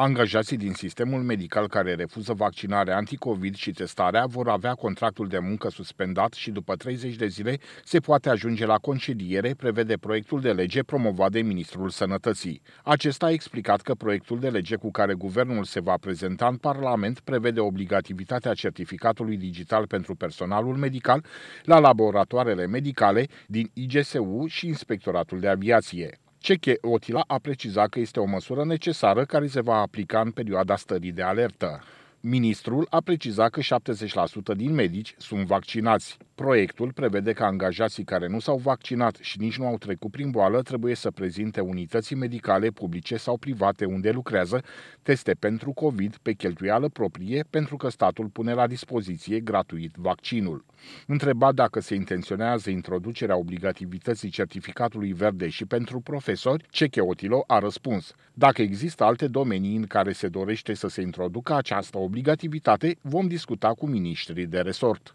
Angajații din sistemul medical care refuză vaccinarea anticovid și testarea vor avea contractul de muncă suspendat și după 30 de zile se poate ajunge la concediere, prevede proiectul de lege promovat de Ministrul Sănătății. Acesta a explicat că proiectul de lege cu care guvernul se va prezenta în Parlament prevede obligativitatea certificatului digital pentru personalul medical la laboratoarele medicale din IGSU și Inspectoratul de Aviație. Ceche Otila a precizat că este o măsură necesară care se va aplica în perioada stării de alertă. Ministrul a precizat că 70% din medici sunt vaccinați. Proiectul prevede că angajații care nu s-au vaccinat și nici nu au trecut prin boală trebuie să prezinte unității medicale publice sau private unde lucrează teste pentru COVID pe cheltuială proprie pentru că statul pune la dispoziție gratuit vaccinul. Întrebat dacă se intenționează introducerea obligativității certificatului verde și pentru profesori, Cecheotilo a răspuns. Dacă există alte domenii în care se dorește să se introducă această obligativitate, vom discuta cu ministrii de resort.